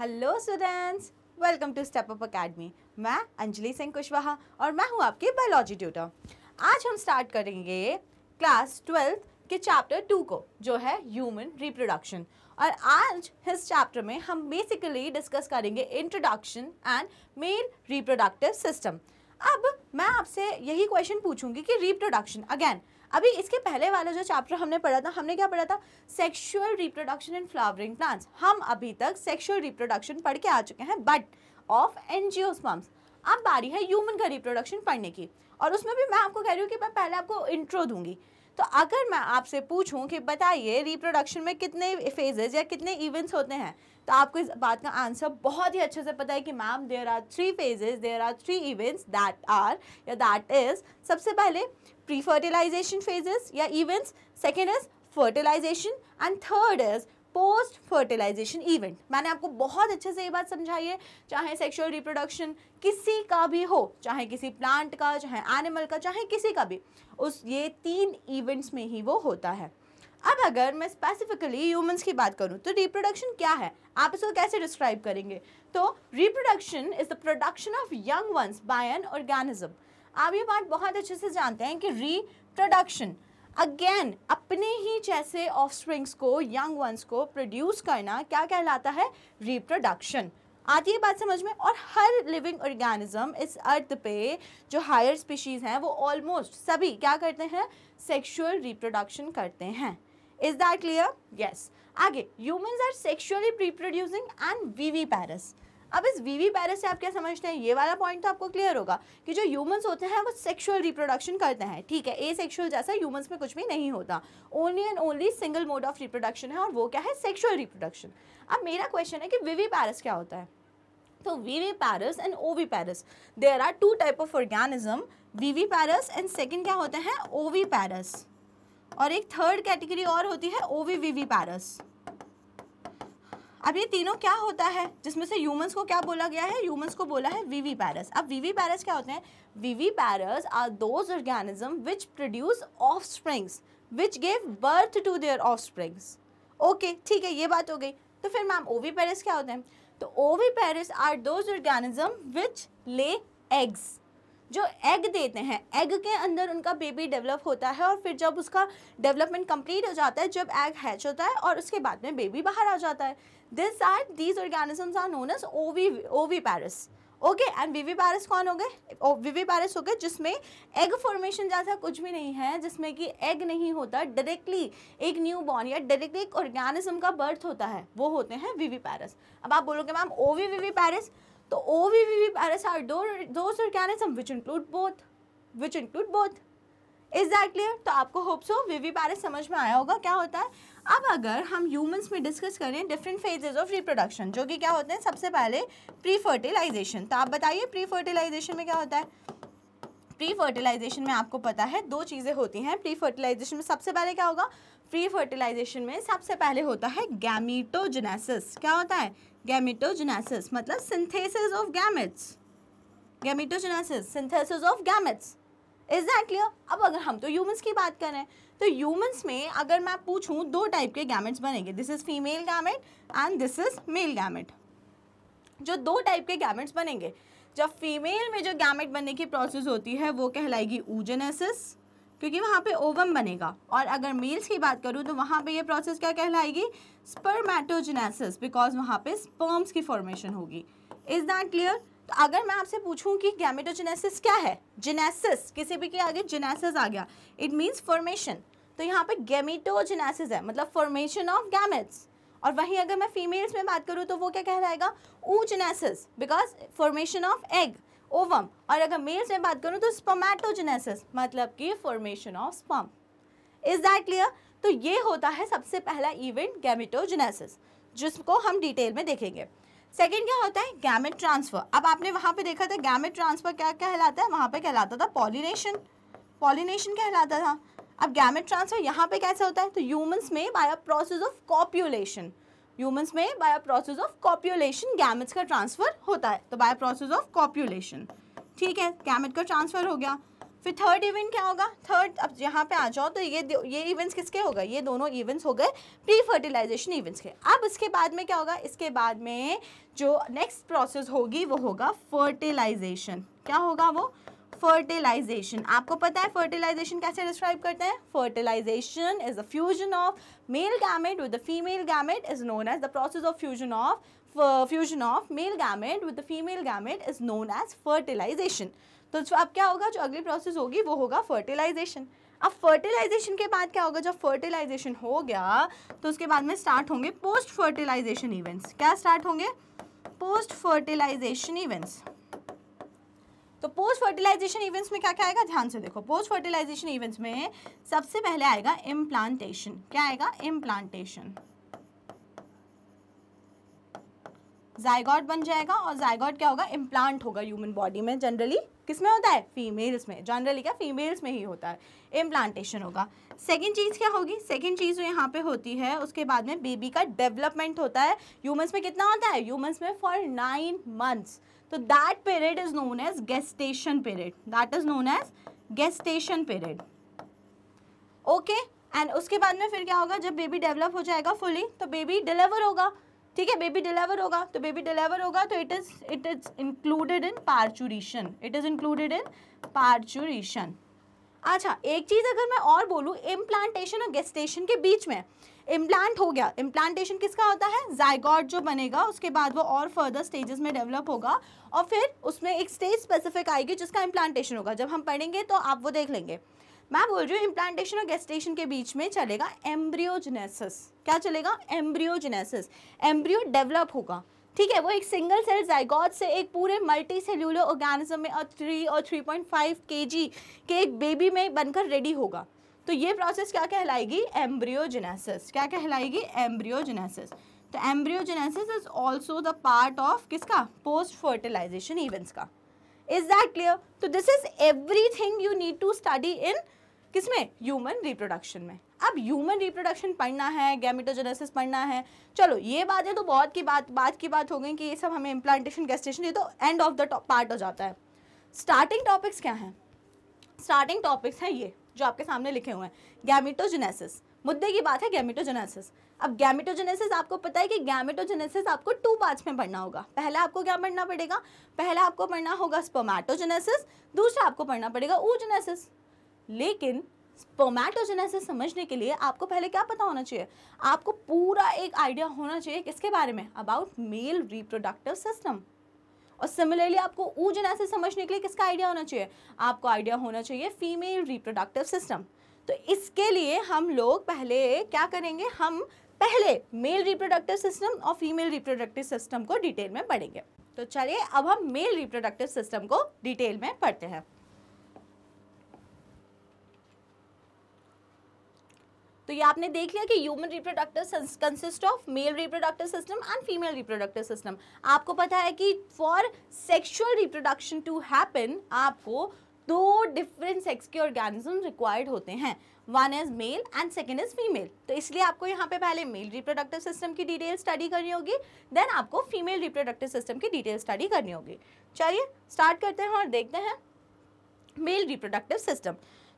Hello students welcome to Step Up Academy मैं अंजलि सिंह कुशवाहा और मैं हूं आपके बायोलॉजी ट्यूटर आज हम स्टार्ट करेंगे क्लास ट्वेल्थ के चैप्टर टू को जो है ह्यूमन रिप्रोडक्शन और आज इस चैप्टर में हम बेसिकली डिस्कस करेंगे introduction and male reproductive system अब मैं आपसे यही क्वेश्चन पूछूंगी कि रिप्रोडक्शन अगेन अभी इसके पहले वाला जो चैप्टर हमने पढ़ा था हमने क्या पढ़ा था sexual reproduction in flowering plants हम अभी तक सेक्शुअल रिप्रोडक्शन पढ़ के आ चुके हैं बट ऑफ एन जी अब बारी है ह्यूमन का रिप्रोडक्शन पढ़ने की और उसमें भी मैं आपको कह रही हूँ कि मैं पहले आपको इंट्रो दूंगी तो अगर मैं आपसे पूछूं कि बताइए रिप्रोडक्शन में कितने फेजेस या कितने इवेंट्स होते हैं तो आपको इस बात का आंसर बहुत ही अच्छे से पता है कि ma'am there are three phases there are three events that are या दैट इज सबसे पहले pre-fertilization phases या events. Second is fertilization and third is post fertilization event मैंने आपको बहुत अच्छे से ये बात समझाई है चाहे सेक्शुअल रिप्रोडक्शन किसी का भी हो चाहे किसी प्लांट का चाहे एनिमल का चाहे किसी का भी उस ये तीन इवेंट्स में ही वो होता है अब अगर मैं स्पेसिफिकली ह्यूमंस की बात करूँ तो रिप्रोडक्शन क्या है आप इसको कैसे डिस्क्राइब करेंगे तो reproduction is the production of young ones by an organism आप ये बात बहुत अच्छे से जानते हैं कि रिप्रोडक्शन अगेन अपने ही जैसे ऑफस्प्रिंग्स को यंग वंस को प्रोड्यूस करना क्या कहलाता है रिप्रोडक्शन आती है बात समझ में और हर लिविंग ऑर्गेनिज्म इस अर्थ पे जो हायर स्पीशीज़ हैं वो ऑलमोस्ट सभी क्या करते हैं सेक्सुअल रिप्रोडक्शन करते हैं इज़ दैट क्लियर यस आगे humans are sexually reproducing and viviparous अब इस वीवी पैरस से आप क्या समझते हैं ये वाला पॉइंट तो आपको क्लियर होगा कि जो ह्यूमंस होते हैं वो सेक्सुअल रिप्रोडक्शन करते हैं ठीक है ए सेक्शुअल जैसा ह्यूमंस में कुछ भी नहीं होता only and only single mode of reproduction है और वो क्या है सेक्शुअल रिप्रोडक्शन अब मेरा क्वेश्चन है कि वीवी पैरस क्या होता है तो वीवी viviparous and oviparous there are two type of organism viviparous and second क्या होते हैं ओवी पैरस और एक थर्ड कैटेगरी और होती है ओवी वीवी पैरस अब ये तीनों क्या होता है जिसमें से ह्यूमंस को क्या बोला गया है ह्यूमंस को बोला है वीवी पैरस अब वीवी पैरस क्या होते हैं viviparous are those organism which produce offsprings which gave birth to their offsprings okay ठीक है ये बात हो गई तो फिर मैम ओवी पैरस क्या होते हैं तो oviparous are those organism which lay eggs जो एग देते हैं एग के अंदर उनका बेबी डेवलप होता है और फिर जब उसका डेवलपमेंट कंप्लीट हो जाता है जब एग हैच होता है और उसके बाद में बेबी बाहर आ जाता है this are these organisms are known as ovi ओवी पैरस ओके एंड वीवी पैरस कौन हो गए वीवी पैरस हो गए जिसमें एग फॉर्मेशन जैसा कुछ भी नहीं है जिसमें कि एग नहीं होता डायरेक्टली एक न्यू बॉर्न या डायरेक्टली एक ऑर्गेनिज्म का बर्थ होता है वो होते हैं वीवी पैरस अब आप बोलोगे मैम ओवी वीवी पैरस तो ovoviviparous are those virus और those organism which include both which include both is that clear तो आपको होप सो वी पैरस समझ में आया होगा क्या होता है अब अगर हम ह्यूमंस में डिस्कस करें डिफरेंट फेजेज ऑफ रिप्रोडक्शन जो कि क्या होते हैं सबसे पहले प्री फर्टिलाइजेशन तो आप बताइए प्री फर्टिलाइजेशन में क्या होता है प्री फर्टिलाइजेशन में आपको पता है दो चीज़ें होती हैं प्री फर्टिलाइजेशन में सबसे पहले क्या होगा प्री फर्टिलाइजेशन में सबसे पहले होता है गैमीटोजेनेसिस क्या होता है गैमिटोजनासिस मतलब synthesis of gametes gametogenesis synthesis of gametes is that clear अब अगर हम तो ह्यूमंस की बात करें तो ह्यूमंस में अगर मैं पूछूं दो टाइप के गैमेट्स बनेंगे this is female gamete and this is male gamete जो दो टाइप के गैमेट्स बनेंगे जब फीमेल में जो गैमेट बनने की प्रोसेस होती है वो कहलाएगी ऊजेनेसिस क्योंकि वहाँ पे ओवम बनेगा और अगर मेल्स की बात करूँ तो वहाँ पे ये प्रोसेस क्या कहलाएगी स्पर्मेटोजेनेसिस बिकॉज वहाँ पे स्पर्म्स की फॉर्मेशन होगी इज़ दैट क्लियर तो अगर मैं आपसे पूछूँ कि गैमेटोजेनेसिस क्या है जेनेसिस किसी भी के आगे जेनेसिस आ गया इट मीन्स फॉर्मेशन तो यहाँ पे गैमेटोजेनेसिस है मतलब फॉर्मेशन ऑफ गैमेट्स और वहीं अगर मैं फीमेल्स में बात करूँ तो वो क्या कहलाएगा oogenesis because formation of egg ovum और अगर मेल्स में बात करूँ तो स्पर्मेटोजेनेसिस मतलब कि formation of sperm is that clear तो ये होता है सबसे पहला इवेंट गैमिटोजेनेसिस जिसको हम डिटेल में देखेंगे सेकेंड क्या होता है गैमेट ट्रांसफ़र अब आपने वहाँ पे देखा था गैमेट ट्रांसफ़र क्या कहलाता है वहाँ पे कहलाता था पॉलिनेशन पॉलिनेशन कहलाता था अब गैमेट ट्रांसफ़र यहाँ पे कैसे होता है तो ह्यूमंस में by a process of copulation humans में by process of copulation gametes का ट्रांसफर होता है तो बाय प्रोसेस ऑफ कॉप्यूलेशन ठीक है गैमेट का ट्रांसफर हो गया फिर थर्ड इवेंट क्या होगा थर्ड अब यहाँ पे आ जाओ तो ये ये इवेंट्स किसके हो गए ये दोनों इवेंट्स हो गए प्री फर्टिलाइजेशन इवेंट्स के अब इसके बाद में क्या होगा इसके बाद में जो नेक्स्ट प्रोसेस होगी वो होगा फर्टिलाइजेशन क्या होगा वो फर्टिलाइजेशन आपको पता है फर्टिलाइजेशन कैसे डिस्क्राइब करते हैं fertilisation is the fusion of male gamete with the female gamete is known as the process of fusion of fusion of male gamete with the female gamete is known as fertilisation तो अब क्या होगा जो अगली process होगी वो होगा fertilisation अब फर्टिलाइजेशन के बाद क्या होगा जब फर्टिलाइजेशन हो गया तो उसके बाद में स्टार्ट होंगे पोस्ट फर्टिलाइजेशन इवेंट्स क्या स्टार्ट होंगे पोस्ट फर्टिलाइजेशन इवेंट्स तो पोस्ट फर्टिलाइजेशन इवेंट्स में क्या क्या आएगा ध्यान से देखो पोस्ट फर्टिलाइजेशन इवेंट्स में सबसे पहले आएगा इम्प्लांटेशन क्या आएगा इम्प्लांटेशन जायगॉड बन जाएगा और जायगॉड क्या होगा इम्प्लांट होगा ह्यूमन बॉडी में जनरली किस में होता है फीमेल्स में जनरली क्या फीमेल्स में ही होता है इम्प्लांटेशन होगा सेकेंड चीज़ क्या होगी सेकेंड चीज़ जो यहाँ पे होती है उसके बाद में बेबी का डेवलपमेंट होता है ह्यूमन्स में कितना होता है ह्यूमन्स में फॉर नाइन मंथ्स तो that period is known as gestation period that is known as gestation period okay and उसके बाद में फिर क्या होगा जब बेबी डेवलप हो जाएगा फुली तो बेबी डिलीवर होगा ठीक है बेबी डिलीवर होगा तो बेबी डिलीवर होगा तो it is it is included in parturition it is included in parturition अच्छा एक चीज़ अगर मैं और बोलूँ इम्प्लांटेशन और गेस्टेशन के बीच में इम्प्लांट हो गया इम्प्लांटेशन किसका होता है जायगॉड जो बनेगा उसके बाद वो और फर्दर स्टेजेस में डेवलप होगा और फिर उसमें एक स्टेज स्पेसिफिक आएगी जिसका इम्प्लांटेशन होगा जब हम पढ़ेंगे तो आप वो देख लेंगे मैं बोल रही हूँ इम्प्लांटेशन और गेस्टेशन के बीच में चलेगा एम्ब्रियोजेनेसिस क्या चलेगा एम्ब्रियोजेनेसिस एम्ब्रियो डेवलप होगा ठीक है वो एक सिंगल सेल जायगॉड से एक पूरे मल्टी सेल्यूलर ऑर्गेनिज्म में और थ्री और थ्री पॉइंट फाइव के जी के एक बेबी में बनकर रेडी होगा तो ये प्रोसेस क्या कहलाएगी एम्ब्रियोजेनेसिस क्या कहलाएगी एम्ब्रियोजेनेसिस तो embryogenesis is also the part of किसका पोस्ट फर्टिलाइजेशन इवेंट्स का इज दैट क्लियर तो this is thing you need to study in किसमें ह्यूमन रिप्रोडक्शन में अब ह्यूमन रिप्रोडक्शन पढ़ना है गैमिटोजेनेसिस पढ़ना है चलो ये बातें तो बहुत की बात बात की बात हो गई कि ये सब हमें इम्प्लांटेशन गेस्टेशन ये तो एंड ऑफ द पार्ट हो जाता है स्टार्टिंग टॉपिक्स क्या हैं स्टार्टिंग टॉपिक्स हैं ये जो आपके सामने लिखे हुए हैं गैमिटोजेनेसिस मुद्दे की बात है गैमिटोजेनेसिस अब गैमिटोजेनेसिस आपको पता है कि गैमिटोजेनेसिस आपको टू पार्ट्स में पढ़ना होगा पहला आपको क्या पढ़ना पड़ेगा पहला आपको पढ़ना होगा स्पोमैटोजेनेसिस दूसरा आपको पढ़ना पड़ेगा ऊजेनेसिस लेकिन स्पोमैटोजेनेसिस समझने के लिए आपको पहले क्या पता होना चाहिए आपको पूरा एक आइडिया होना चाहिए किसके बारे में अबाउट मेल रिप्रोडक्टिव सिस्टम और सिमिलरली आपको ऊजन ऐसे समझने के लिए किसका आइडिया होना चाहिए आपको आइडिया होना चाहिए फीमेल रिप्रोडक्टिव सिस्टम तो इसके लिए हम लोग पहले क्या करेंगे हम पहले मेल रिप्रोडक्टिव सिस्टम और फीमेल रिप्रोडक्टिव सिस्टम को डिटेल में पढ़ेंगे तो चलिए अब हम मेल रिप्रोडक्टिव सिस्टम को डिटेल में पढ़ते हैं तो ये आपने देख लिया कि human reproductive consist of male reproductive system and female reproductive system आपको पता है कि for sexual reproduction to happen आपको दो डिफरेंट सेक्स के ऑर्गेनिज्म रिक्वायर्ड होते हैं one is male and second is female तो इसलिए आपको यहाँ पे पहले मेल रिप्रोडक्टिव सिस्टम की डिटेल स्टडी करनी होगी देन आपको फीमेल रिप्रोडक्टिव सिस्टम की डिटेल स्टडी करनी होगी चलिए स्टार्ट करते हैं और देखते हैं मेल रिप्रोडक्टिव सिस्टम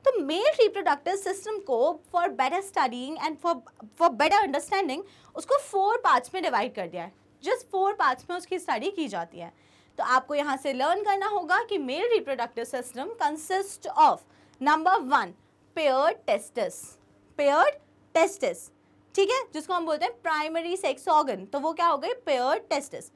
तो मेल रिप्रोडक्टिव सिस्टम को for better studying and for for better understanding उसको फोर पार्ट्स में डिवाइड कर दिया है जस्ट फोर पार्ट्स में उसकी स्टडी की जाती है तो आपको यहाँ से लर्न करना होगा कि male reproductive system consist of number one pair testis pair testis ठीक है जिसको हम बोलते हैं प्राइमरी सेक्स ऑर्गन तो वो क्या हो गई pair testis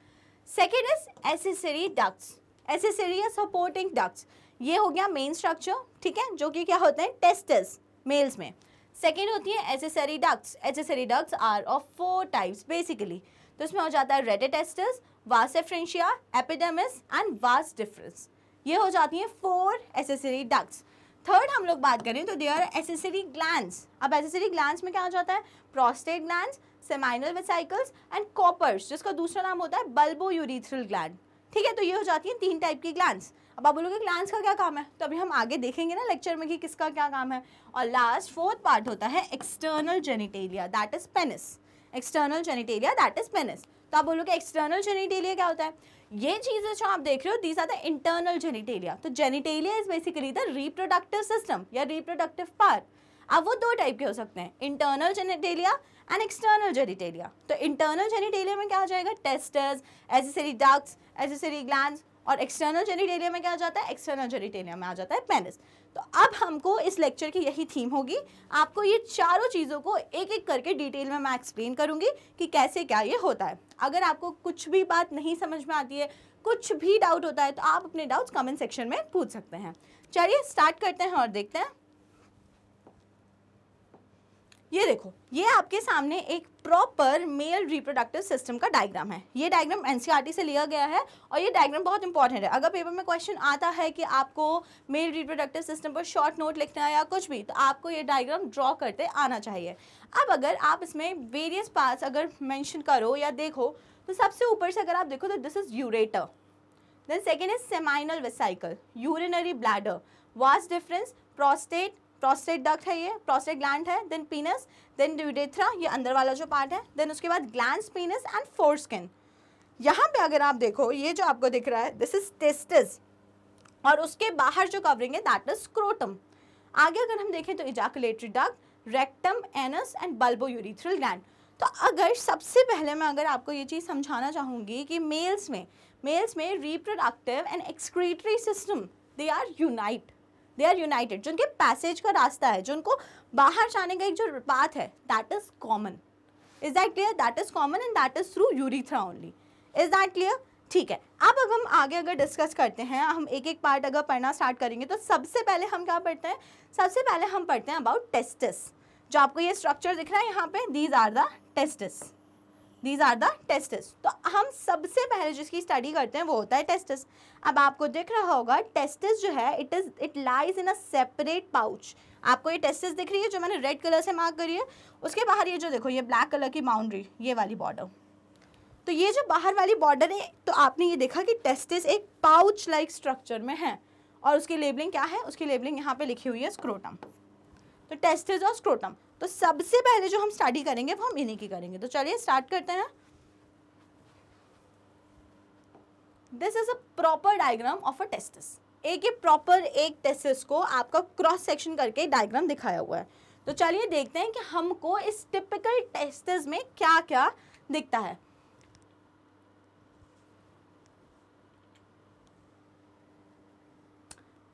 second is accessory ducts accessory या सपोर्टिंग डक्ट्स ये हो गया मेन स्ट्रक्चर ठीक है जो कि क्या होता है टेस्टिस मेल्स में सेकेंड होती है accessory ducts accessory ducts are of four types basically तो इसमें हो जाता है rete testis vasa efferentia epididymis and vas deferens ये हो जाती हैं फोर एसेसरी डक्ट्स थर्ड हम लोग बात करें तो दे आर एसेसरी ग्लैंड अब एसेसरी ग्लैंड में क्या हो जाता है prostate gland seminal vesicles and Cowper's जिसका दूसरा नाम होता है बल्बो यूरिथ्रल ग्लैंड ठीक है तो ये हो जाती हैं तीन टाइप की ग्लैंड्स अब आप बोलोगे ग्लैंड का क्या काम है तो अभी हम आगे देखेंगे ना लेक्चर में कि किसका क्या काम है और लास्ट फोर्थ पार्ट होता है external genitalia that is penis external genitalia that is penis तो आप बोलोगे एक्सटर्नल जेनिटेलिया क्या होता है ये चीज़ें जो आप देख रहे हो these are the internal genitalia तो genitalia is basically the reproductive system या रिप्रोडक्टिव पार्ट अब वो दो टाइप के हो सकते हैं internal genitalia and external genitalia तो इंटरनल जेनिटेलिया में क्या हो जाएगा testes accessory ducts accessory gland और एक्सटर्नल जेनिटेलिया में क्या आ जाता है एक्सटर्नल जेनिटेलिया में आ जाता है पेनिस तो अब हमको इस लेक्चर की यही थीम होगी आपको ये चारों चीज़ों को एक एक करके डिटेल में मैं एक्सप्लेन करूँगी कि कैसे क्या ये होता है अगर आपको कुछ भी बात नहीं समझ में आती है कुछ भी डाउट होता है तो आप अपने डाउट्स कमेंट सेक्शन में पूछ सकते हैं चलिए स्टार्ट करते हैं और देखते हैं ये देखो ये आपके सामने एक प्रॉपर मेल रिप्रोडक्टिव सिस्टम का डायग्राम है ये डायग्राम एनसीईआरटी e से लिया गया है और ये डायग्राम बहुत इंपॉर्टेंट है अगर पेपर में क्वेश्चन आता है कि आपको मेल रिप्रोडक्टिव सिस्टम पर शॉर्ट नोट लिखना है या कुछ भी तो आपको ये डायग्राम ड्रॉ करते आना चाहिए अब अगर आप इसमें वेरियस पार्ट्स अगर मैंशन करो या देखो तो सबसे ऊपर से अगर आप देखो तो this is ureter then second is seminal vesicle urinary bladder vas deferens prostate prostate duct है ये प्रोस्टेट ग्लैंड है देन पीनस देन ड्यूडेथ्रा ये अंदर वाला जो पार्ट है देन उसके बाद glans penis and foreskin यहाँ पे अगर आप देखो ये जो आपको दिख रहा है दिस इज टेस्टिस और उसके बाहर जो कवरिंग है दैट इज क्रोटम आगे अगर हम देखें तो ejaculatory duct rectum anus and bulbourethral gland तो अगर सबसे पहले मैं अगर आपको ये चीज़ समझाना चाहूँगी कि मेल्स में मेल्स में reproductive and excretory system they are unite they are united जिनके पैसेज का रास्ता है जिनको बाहर जाने का एक जो बात है that is common is that clear that is common and that is through urethra only is that clear ठीक है अब अगर हम आगे अगर डिस्कस करते हैं हम एक एक पार्ट अगर पढ़ना स्टार्ट करेंगे तो सबसे पहले हम क्या पढ़ते हैं सबसे पहले हम पढ़ते हैं अबाउट टेस्टिस जो आपको ये स्ट्रक्चर दिख रहा है यहाँ पे these are the testis these are the testis तो हम सबसे पहले जिसकी स्टडी करते हैं वो होता है टेस्टिस अब आपको दिख रहा होगा टेस्टिस जो है it is it lies in a separate pouch आपको ये टेस्टिस दिख रही है जो मैंने रेड कलर से मार्क करी है उसके बाहर ये जो देखो ये ब्लैक कलर की बाउंड्री ये वाली बॉर्डर तो ये जो बाहर वाली बॉर्डर है तो आपने ये देखा कि टेस्टिस एक पाउच लाइक स्ट्रक्चर में है और उसकी लेबलिंग क्या है उसकी लेबलिंग यहाँ पे लिखी हुई है स्क्रोटम तो टेस्टिस और स्क्रोटम तो सबसे पहले जो हम स्टडी करेंगे वो हम इन्हीं की करेंगे तो चलिए स्टार्ट करते हैं this is a proper diagram of a testis एक ही प्रॉपर एक टेस्टिस को आपका क्रॉस सेक्शन करके डायग्राम दिखाया हुआ है तो चलिए देखते हैं कि हमको इस टिपिकल टेस्टिस में क्या क्या दिखता है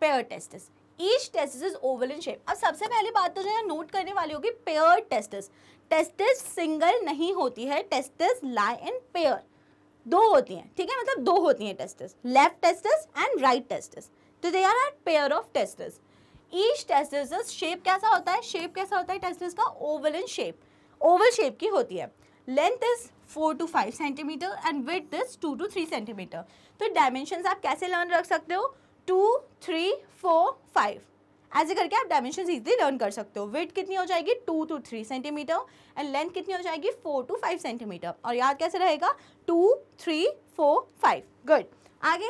pair testis each testis is oval in shape अब सबसे पहली बात तो जो है नोट करने वाली होगी पेयर टेस्टिस टेस्टिस सिंगल नहीं होती है टेस्टिस लाई इन पेयर दो होती हैं ठीक है मतलब दो होती हैं testis left testis and right testis तो they are pair of testis each testis shape कैसा होता है शेप कैसा होता है टेस्टिस का oval in shape oval shape की होती है length is four to five centimetre and width is two to three centimetre तो डायमेंशन आप कैसे लर्न रख सकते हो टू थ्री फोर फाइव ऐसे करके आप डायमेंशन इजली लर्न कर सकते हो वेट कितनी हो जाएगी two to three centimetre and length कितनी हो जाएगी फोर टू फाइव सेंटीमीटर और याद कैसे रहेगा two three four five good आगे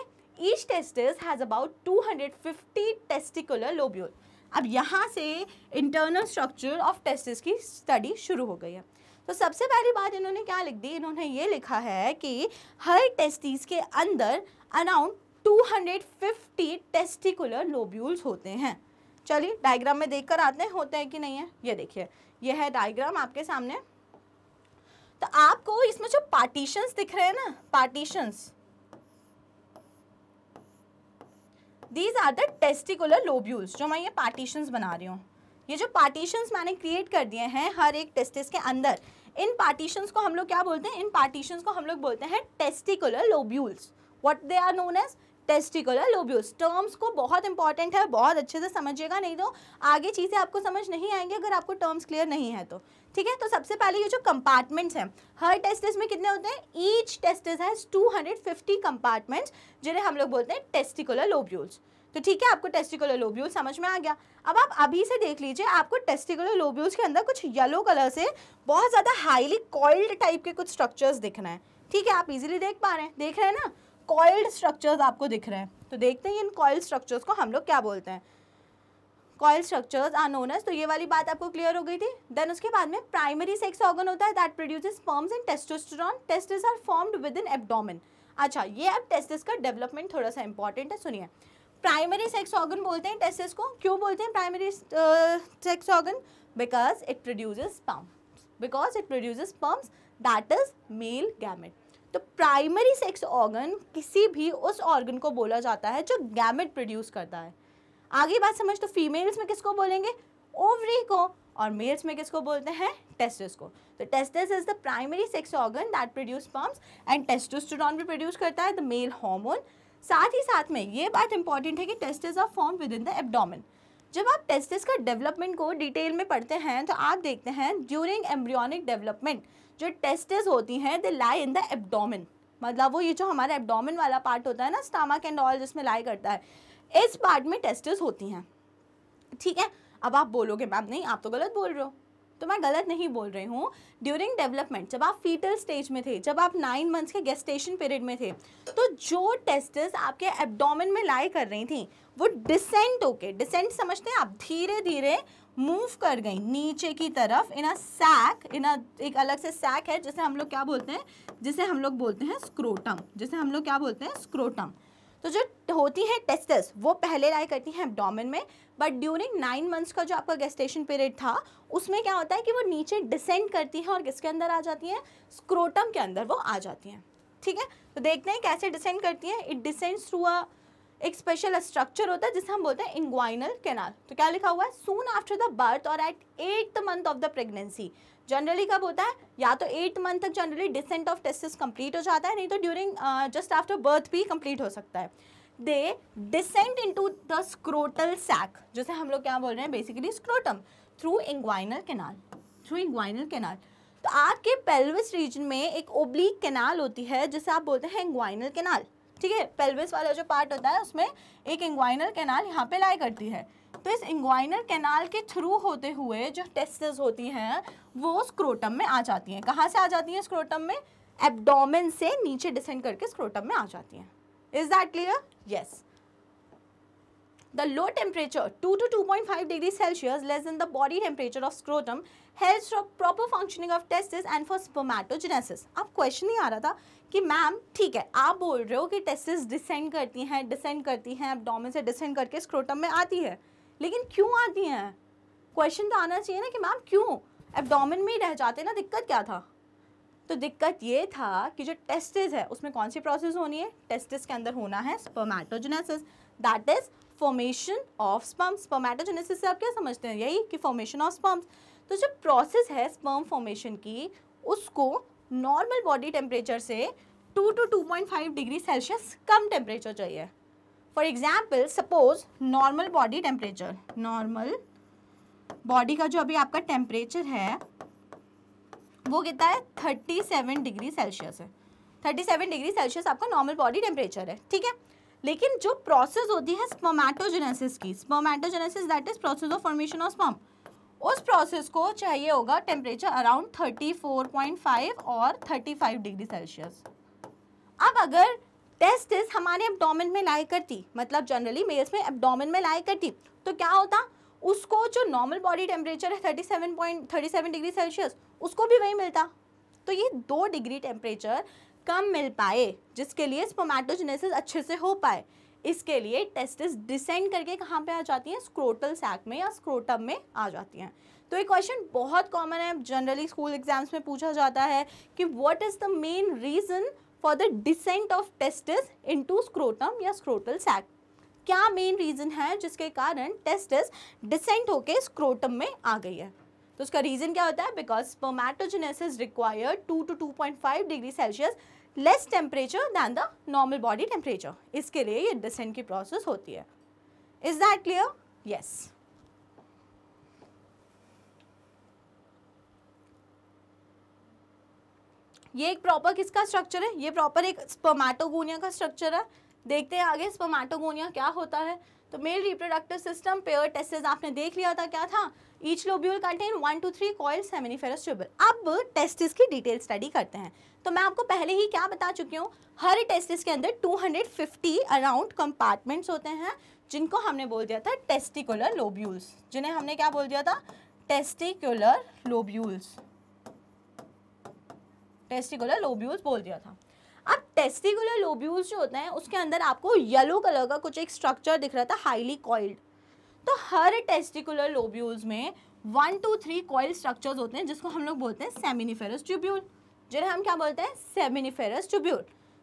each testis has about two hundred fifty testicular lobule अब यहाँ से इंटरनल स्ट्रक्चर ऑफ टेस्टिस की स्टडी शुरू हो गई है तो सबसे पहली बात इन्होंने क्या लिख दी इन्होंने ये लिखा है कि हर टेस्टिस के अंदर अराउंड 250 टेस्टिकुलर लोब्यूल्स होते हैं चलिए डायग्राम में देखकर आते हैं होते हैं कि नहीं है ये देखिए ये है डायग्राम आपके सामने तो आपको इसमें जो पार्टीशंस दिख रहे हैं ना partitions these are the testicular lobules जो मैं ये पार्टीशंस बना रही हूँ ये जो पार्टीशंस मैंने क्रिएट कर दिए हैं हर एक टेस्टिस के अंदर इन पार्टीशंस को हम लोग क्या बोलते हैं इन पार्टीशंस को हम लोग बोलते हैं testicular lobules what they are known as testicular lobules terms को बहुत इंपॉर्टेंट है बहुत अच्छे से समझिएगा नहीं तो आगे चीज़ें आपको समझ नहीं आएंगी अगर आपको टर्म्स क्लियर नहीं है तो ठीक है तो सबसे पहले ये जो कंपार्टमेंट्स हैं हर टेस्टिस में कितने होते हैं each testis has two compartments जिन्हें हम लोग बोलते हैं टेस्टिकुलर लोब्यूल्स तो ठीक है आपको टेस्टिकुलर लोब्यूल समझ में आ गया अब आप अभी से देख लीजिए आपको टेस्टिकुलर लोब्यूल्स के अंदर कुछ येलो कलर से बहुत ज़्यादा हाईली कॉइल्ड टाइप के कुछ स्ट्रक्चर्स दिखना है ठीक है आप इजीली देख पा रहे हैं देख रहे हैं ना कॉइल्ड स्ट्रक्चर्स आपको दिख रहे हैं तो देखते हैं इन कॉइल स्ट्रक्चर्स को हम लोग क्या बोलते हैं coil structures are known as तो ये वाली बात आपको क्लियर हो गई थी देन उसके बाद में प्राइमरी सेक्स ऑर्गन होता है that produce sperms and testosterone testis are formed within abdomen अच्छा ये अब टेस्टिस का डेवलपमेंट थोड़ा सा इंपॉर्टेंट है सुनिए प्राइमरी सेक्स ऑर्गन बोलते हैं टेस्टिस को क्यों बोलते हैं primary sex organ because it produce pump because it produce pump that is male gamete तो प्राइमरी सेक्स ऑर्गन किसी भी उस ऑर्गन को बोला जाता है जो गैमेट प्रोड्यूस करता है आगे बात समझ तो फीमेल्स में किसको बोलेंगे ओवरी को और मेल्स में किसको बोलते हैं टेस्टिस को तो testis is the primary sex organ that produce sperms and testosterone भी प्रोड्यूस करता है द मेल हॉर्मोन साथ ही साथ में ये बात इंपॉर्टेंट है कि testis are form within the abdomen जब आप टेस्टिस का डेवलपमेंट को डिटेल में पढ़ते हैं तो आप देखते हैं ड्यूरिंग एम्ब्रियोनिक डेवलपमेंट जो टेस्टेज होती हैं दे लाई इन द एबडोमिन मतलब वो ये जो हमारा एबडोमिन वाला पार्ट होता है ना स्टामक एंड ऑल जिसमें लाई करता है इस पार्ट में टेस्टेज होती हैं ठीक है अब आप बोलोगे मैम नहीं आप तो गलत बोल रहे हो तो मैं गलत नहीं बोल रही हूँ ड्यूरिंग डेवलपमेंट जब आप फीटल स्टेज में थे जब आप नाइन मंथ्स के गेस्टेशन पीरियड में थे तो जो टेस्टिस आपके एब्डोमेन में लाई कर रही थी वो डिसेंट होके डिसेंट समझते हैं आप धीरे धीरे मूव कर गई नीचे की तरफ इन अ सैक इन अ एक अलग से सैक है जिसे हम लोग क्या बोलते हैं जिसे हम लोग बोलते हैं स्क्रोटम जिसे हम लोग क्या बोलते हैं स्क्रोटम तो जो होती हैं टेस्टस वो पहले लाई करती हैं एबडोमिन में बट ड्यूरिंग नाइन मंथ्स का जो आपका गेस्टेशन पीरियड था उसमें क्या होता है कि वो नीचे डिसेंड करती हैं और किसके अंदर आ जाती हैं स्क्रोटम के अंदर वो आ जाती हैं ठीक है तो देखते हैं कैसे डिसेंड करती हैं इट डिसेंड्स थ्रू अ एक स्पेशल स्ट्रक्चर होता है जिसे हम बोलते हैं इंग्वाइनल कैनाल तो क्या लिखा हुआ है सून आफ्टर द बर्थ और at eighth month of the pregnancy generally कब होता है या तो एट मंथ तक generally descent of testis complete हो जाता है नहीं तो ड्यूरिंग जस्ट आफ्टर बर्थ भी कंप्लीट हो सकता है they descent to the scrotal sac जैसे हम लोग क्या बोल रहे हैं basically scrotum through inguinal canal through inguinal canal तो आपके पेल्विस रीजन में एक ओब्लिक केनाल होती है जिसे आप बोलते हैं इंग्वाइनल कैनाल ठीक है पेल्विस वाला जो पार्ट होता है उसमें एक इंग्वाइनल कैनाल यहाँ पे लाई करती है तो इस इंग्वाइनल कैनाल के थ्रू होते हुए जो टेस्टिस होती हैं वो स्क्रोटम में आ जाती हैं कहाँ से आ जाती हैं स्क्रोटम में एब्डोमेन से नीचे डिसेंड करके स्क्रोटम में आ जाती हैं is that clear yes The low two to two 2.5 degrees Celsius less than the the body temperature of scrotum for proper functioning of testes and for spermatogenesis अब question ही आ रहा था कि मैम ठीक है आप बोल रहे हो कि टेस्टिस डिसेंड करती हैं डिसेंड करती हैं एब्डोमेन से डिसेंड करके स्क्रोटम में आती है लेकिन क्यों आती हैं क्वेश्चन तो आना चाहिए ना कि मैम क्यों एब्डोमेन में ही रह जाते ना दिक्कत क्या था तो दिक्कत ये था कि जो टेस्टिस है उसमें कौन सी प्रोसेस होनी है टेस्टिस के अंदर होना है spermatogenesis that is formation of sperm spermatogenesis से आप क्या समझते हैं यही कि फॉर्मेशन ऑफ स्पर्म्स तो जो प्रोसेस है स्पर्म फॉर्मेशन की उसको नॉर्मल बॉडी टेम्परेचर से 2 टू 2.5 डिग्री सेल्सियस कम टेम्परेचर चाहिए for example suppose normal body temperature normal body का जो अभी आपका टेम्परेचर है वो कितना है थर्टी सेवन डिग्री सेल्सियस है थर्टी सेवन डिग्री सेल्सियस आपका नॉर्मल बॉडी टेम्परेचर है ठीक है लेकिन जो प्रोसेस होती है स्पोमैटोजेनेसिस की spermatogenesis that is process of formation of sperm उस प्रोसेस को चाहिए होगा टेम्परेचर अराउंड 34.5 और 35 डिग्री सेल्सियस अब अगर टेस्टिस हमारे एबडोमिन में लाई करती मतलब जनरली मेल्स में एबडोमिन में लाई करती तो क्या होता उसको जो नॉर्मल बॉडी टेम्परेचर है thirty seven point thirty seven degree Celsius उसको भी वही मिलता तो ये दो डिग्री टेम्परेचर कम मिल पाए जिसके लिए स्पोमैटोजेनेसिस अच्छे से हो पाए इसके लिए टेस्टिस डिसेंड करके कहाँ पे आ जाती हैं स्क्रोटल सैक में या स्क्रोटम में आ जाती हैं तो ये क्वेश्चन बहुत कॉमन है जनरली स्कूल एग्जाम्स में पूछा जाता है कि what is the main reason for the descent of testis in scrotum या स्क्रोटल सैक क्या मेन रीज़न है जिसके कारण टेस्टिस डिसेंट होके स्क्रोटम में आ गई है तो उसका रीज़न क्या होता है because is required two to two point five degree Celsius less temperature than the normal body temperature इसके लिए ये डिसेंट की प्रोसेस होती है इज़ दैट क्लियर यस ये एक प्रॉपर किसका स्ट्रक्चर है ये प्रॉपर एक स्पर्मेटोगोनिया का स्ट्रक्चर है देखते हैं आगे स्पर्माटोगोनिया क्या होता है तो male reproductive system pair testis आपने देख लिया था क्या था each lobule contain one two three coil seminiferous tubule अब टेस्टिस की डिटेल स्टडी करते हैं तो मैं आपको पहले ही क्या बता चुकी हूँ हर टेस्टिस के अंदर 250 अराउंड कंपार्टमेंट्स होते हैं जिनको हमने बोल दिया था टेस्टिकुलर लोब्यूल्स जिन्हें हमने क्या बोल दिया था टेस्टिकुलर लोब्यूल्स टेस्टिकुलर लोब्यूल्स बोल दिया था अब टेस्टिकुलर लोब्यूल्स जो होते हैं उसके अंदर आपको येलो कलर का कुछ एक स्ट्रक्चर दिख रहा था हाईली कॉइल्ड तो हर टेस्टिकुलर लोब्यूल्स में one two three coil structures होते हैं जिसको हम लोग बोलते हैं सेमिनिफेरस ट्यूब्यूल जिन्हें हम क्या बोलते हैं सेमिनिफेरस ट्यूब्यूल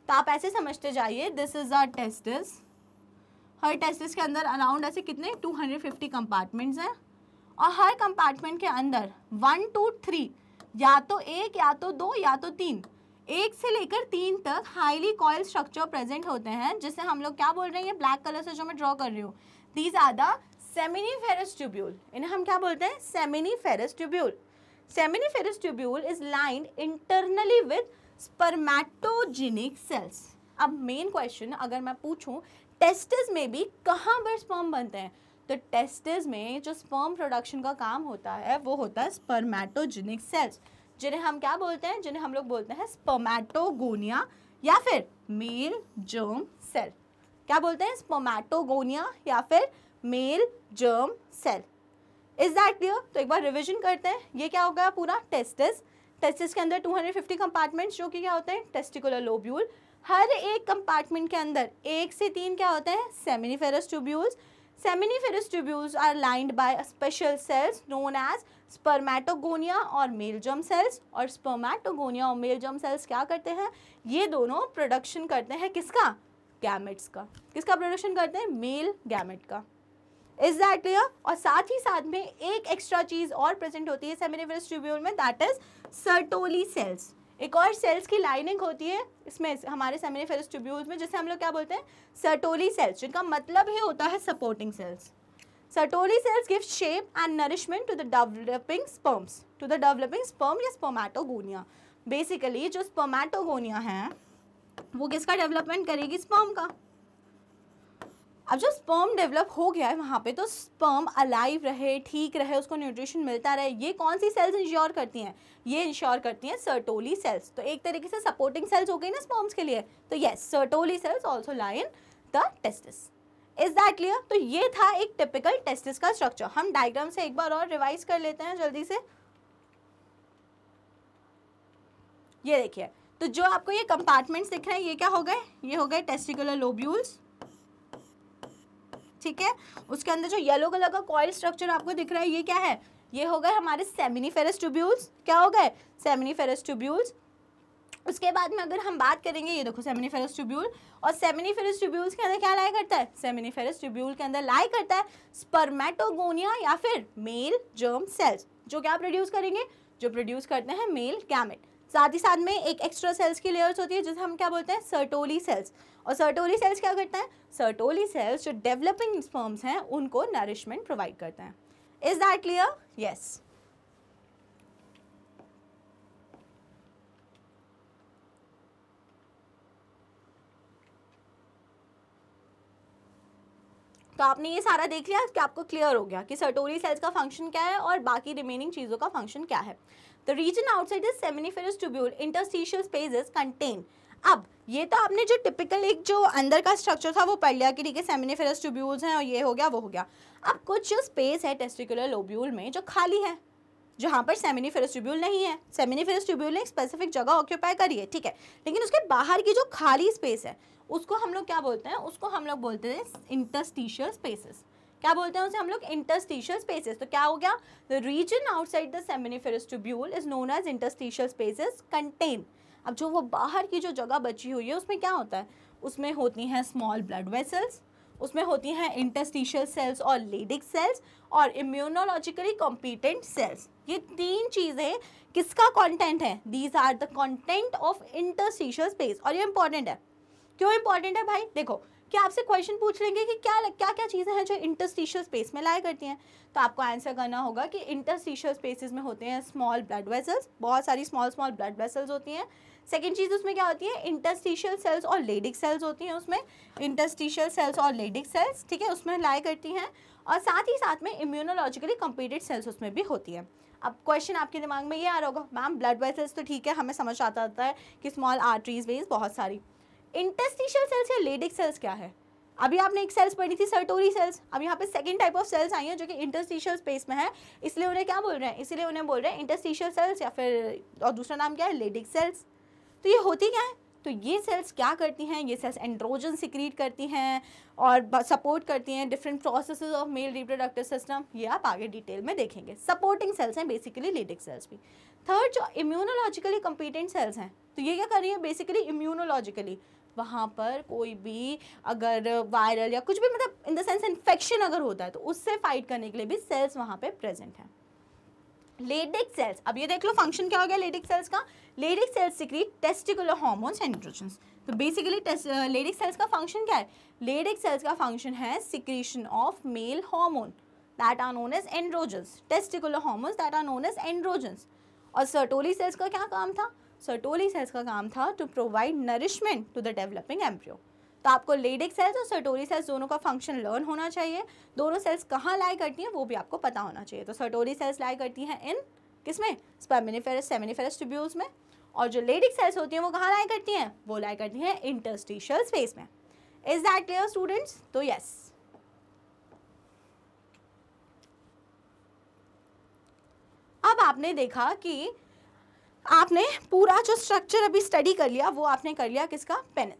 तो आप ऐसे समझते जाइए दिस इज़ आर टेस्टिस हर टेस्टिस के अंदर अराउंड ऐसे कितने 250 कंपार्टमेंट्स हैं और हर कंपार्टमेंट के अंदर वन टू थ्री या तो एक या तो दो या तो तीन एक से लेकर तीन तक हाईली कॉयल स्ट्रक्चर प्रेजेंट होते हैं जिसे हम लोग क्या बोल रहे हैं ये ब्लैक कलर से जो मैं ड्रॉ कर रही हूँ these are the ferrous tubule इन्हें हम क्या बोलते हैं seminiferous tubule ferrous tubule is lined internally with spermatogenic cells अब मेन क्वेश्चन अगर मैं पूछूँ टेस्टिस में भी कहाँ पर स्पर्म बनते हैं तो टेस्टिस में जो स्पर्म प्रोडक्शन का काम होता है वो होता है स्पर्मेटोजिनिक सेल्स जिन्हें हम क्या बोलते हैं जिन्हें हम लोग बोलते हैं स्पोमैटोगोनिया या फिर मेल जर्म सेल क्या बोलते हैं स्पोमैटोगोनिया या फिर male germ cell is that clear तो एक बार रिविजन करते हैं ये क्या हो गया पूरा टेस्टिस टेस्टिस के अंदर 250 कंपार्टमेंट्स जो कि क्या होते हैं टेस्टिकुलर लोब्यूल हर एक कंपार्टमेंट के अंदर एक से तीन क्या होते हैं seminiferous tubules Seminiferous tubules are lined by special cells known as spermatogonia और मेल germ सेल्स और spermatogonia और मेल germ सेल्स क्या करते हैं ये दोनों प्रोडक्शन करते हैं किसका गैमेट्स का किसका प्रोडक्शन करते हैं मेल गैमेट का इज दैट क्लियर और साथ ही साथ में एक एक्स्ट्रा चीज़ और प्रेजेंट होती है सेमिनिफेरस ट्यूब्यूल में दैट इज सर्टोली सेल्स एक और सेल्स की लाइनिंग होती है इसमें हमारे सेमिनिफेरस ट्यूब्यूल्स में जैसे हम लोग क्या बोलते हैं सर्टोली सेल्स जिनका मतलब ही होता है supporting cells Sertoli cells give shape and nourishment to the developing sperms to the developing sperm या स्पोमैटोगोनिया बेसिकली जो स्पोमैटोगोनिया है वो किसका डेवलपमेंट करेगी स्पर्म का अब जो स्पर्म डेवलप हो गया है वहाँ पे तो स्पर्म अलाइव रहे ठीक रहे उसको न्यूट्रिशन मिलता रहे ये कौन सी सेल्स इंश्योर करती हैं ये इंश्योर करती हैं सर्टोली सेल्स तो एक तरीके से सपोर्टिंग सेल्स हो गई ना स्पर्म्स के लिए तो yes Sertoli cells also line the testis is that clear तो ये था एक टिपिकल टेस्टिस का स्ट्रक्चर हम डायग्राम से एक बार और रिवाइज कर लेते हैं जल्दी से ये देखिए तो जो आपको ये कंपार्टमेंट्स दिख रहे हैं ये क्या हो गए ये हो गए टेस्टिकुलर लोब्यूल्स ठीक है उसके अंदर जो येलो कलर का कॉयल स्ट्रक्चर आपको दिख रहा है ये क्या है ये हो गए हमारे सेमिनी फेरस ट्यूब्यूल्स क्या हो गए सेमिनी फेरस ट्यूब्यूल्स उसके बाद में अगर हम बात करेंगे ये देखो सेमिनी फेरस ट्यूब्यूल और सेमिनी फेरस ट्यूब्यूल्स के अंदर क्या लाया करता है सेमिनी फेरस ट्यूब्यूल के अंदर लाया करता है स्पर्मेटोगोनिया या फिर मेल जर्म सेल्स जो क्या प्रोड्यूस करेंगे जो प्रोड्यूस करते हैं मेल कैमेट साथ ही साथ में एक एक्स्ट्रा सेल्स की लेयर्स होती है जिसे हम क्या बोलते हैं सर्टोली सेल्स और सर्टोली सेल्स क्या करते हैं सर्टोली सेल्स जो डेवलपिंग फॉर्म्स हैं उनको नरिशमेंट प्रोवाइड करते हैं इज़ दैट क्लियर येस तो आपने ये सारा देख लिया कि आपको क्लियर हो गया कि सर्टोरी सेल्स का फंक्शन क्या है और बाकी रिमेनिंग चीज़ों का फंक्शन क्या है the region outside this seminiferous tubule interstitial spaces contain अब ये तो आपने जो टिपिकल एक जो अंदर का स्ट्रक्चर था वो पढ़ लिया कि ठीक है सेमिनिफेरस ट्यूब्यूल्स हैं और ये हो गया वो हो गया अब कुछ जो स्पेस है टेस्टिकुलर लोब्यूल में जो खाली है जहाँ पर सेमिनिफेरस ट्यूब्यूल नहीं है सेमिनिफेरस ट्यूब्यूल ने एक स्पेसिफिक जगह ऑक्यूपाई करी है ठीक है लेकिन उसके बाहर की जो खाली स्पेस है उसको हम लोग क्या बोलते हैं उसको हम लोग बोलते हैं इंटरस्टिशियल स्पेसेस क्या बोलते हैं उसे हम लोग इंटरस्टिशियल स्पेसेस तो क्या हो गया the region outside the seminiferous tubule is known as interstitial spaces contain अब जो वो बाहर की जो जगह बची हुई है उसमें क्या होता है उसमें होती हैं स्मॉल ब्लड वेसल्स उसमें होती हैं इंटरस्टिशियल सेल्स और लेडिक सेल्स और इम्यूनोलॉजिकली कॉम्पिटेंट सेल्स ये तीन चीज़ें किसका कंटेंट है these are the content of interstitial space और ये इंपॉर्टेंट है क्यों इंपॉर्टेंट है भाई देखो कि आपसे क्वेश्चन पूछ लेंगे कि क्या क्या क्या चीज़ें हैं जो इंटरस्टिशियल स्पेस में लाया करती हैं तो आपको आंसर करना होगा कि इंटरस्टिशियल स्पेसेस में होते हैं स्मॉल ब्लड वेसल्स बहुत सारी स्मॉल स्मॉल ब्लड वेसल्स होती हैं सेकेंड चीज़ उसमें क्या होती है इंटरस्टिशियल सेल्स और लेडिक सेल्स होती हैं उसमें इंटरस्टिशियल सेल्स और लेडिक सेल्स ठीक है उसमें लाए करती हैं और साथ ही साथ में इम्यूनोलॉजिकली कम्पीटेड सेल्स उसमें भी होती हैं अब क्वेश्चन आपके दिमाग में ये आ रहा होगा मैम ब्लड वेसल्स तो ठीक है हमें समझ आता है कि स्मॉल आर्टरीज वेज बहुत सारी इंटेस्टिशियल सेल्स या लेडिक सेल्स क्या है अभी आपने एक सेल्स पढ़ी थी सर्टोरी सेल्स अब यहाँ पे सेकंड टाइप ऑफ सेल्स आई हैं जो कि इंटरस्टिशियल स्पेस में है इसलिए उन्हें क्या बोल रहे हैं इसलिए उन्हें बोल रहे हैं इंटरस्टिशियल सेल्स या फिर और दूसरा नाम क्या है लेडिक सेल्स तो ये होती क्या है तो ये सेल्स क्या करती हैं ये सेल्स एंड्रोजन सिक्रीट करती हैं और सपोर्ट करती हैं different process of male reproductive system ये आप आगे डिटेल में देखेंगे सपोर्टिंग सेल्स हैं बेसिकली लेडिक सेल्स भी थर्ड जो इम्यूनोलॉजिकली कम्पीटेंट सेल्स हैं तो ये क्या कर रही है बेसिकली इम्यूनोलॉजिकली वहाँ पर कोई भी अगर वायरल या कुछ भी मतलब इन द सेंस इन्फेक्शन अगर होता है तो उससे फाइट करने के लिए भी सेल्स वहाँ पे प्रेजेंट हैं लेडिक सेल्स अब ये देख लो फंक्शन क्या हो गया लेडिक सेल्स का Leydig cells secrete testicular hormones androgen तो बेसिकली लेडिक सेल्स का फंक्शन क्या है लेडिक सेल्स का फंक्शन है secretion of male hormone that are known as androgens testicular hormones that are known as androgens और Sertoli cells का क्या काम था सर्टोली सेल्स का काम था to provide nourishment to the developing embryo तो आपको लेडिक सेल्स और सर्टोरी सेल्स दोनों का फंक्शन लर्न होना चाहिए दोनों सेल्स कहाँ लाई करती हैं वो भी आपको पता होना चाहिए तो सर्टोरी सेल्स लाई करती हैं इन किस में स्पर्मिनिफेरस सेमिनिफेरस ट्रिब्यूल्स में और जो लेडिक सेल्स होती हैं वो कहाँ लाई करती हैं वो लाई करती हैं इंटरस्टिशियल स्पेस में इज दैट क्लियर स्टूडेंट्स तो यस अब आपने देखा कि आपने पूरा जो स्ट्रक्चर अभी स्टडी कर लिया वो आपने कर लिया किसका पेन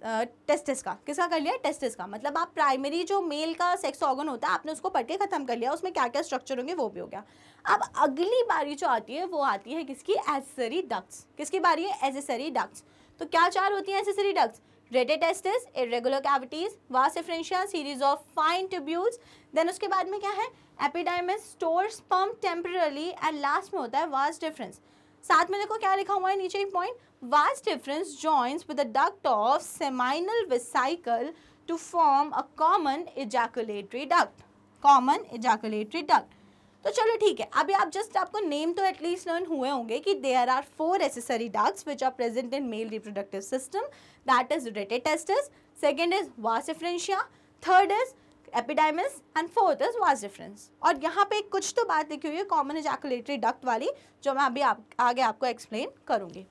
टेस्टिस का किसका कर लिया टेस्टिस का मतलब आप प्राइमरी जो मेल का सेक्स ऑर्गन होता है आपने उसको पढ़ के ख़त्म कर लिया उसमें क्या क्या स्ट्रक्चर होंगे वो भी हो गया अब अगली बारी जो आती है वो आती है किसकी एसेसरी डक्ट्स किसकी बारी है एसेसरी डक्ट्स तो क्या चार होती हैं accessory ducts rete testis irregular cavities vasa efferentia series of fine tubules then उसके बाद में क्या है epididymis store sperm temporarily and last में होता है वास डिफरेंस साथ में देखो क्या लिखा हुआ है नीचे एक point vas deferens joins with the duct of seminal vesicle to form a common ejaculatory duct common ejaculatory duct तो चलो ठीक है अभी आप जस्ट आपको नेम तो एटलीस्ट लर्न हुए होंगे कि there are four accessory ducts which are present in male reproductive system that is rete testis second is efferentia third is epididymis and fourth is vas deferens और यहाँ पे कुछ तो बात लिखी हुई है कॉमन एजैकुलेटरी डक्ट वाली जो मैं अभी आप आगे आपको एक्सप्लेन करूँगी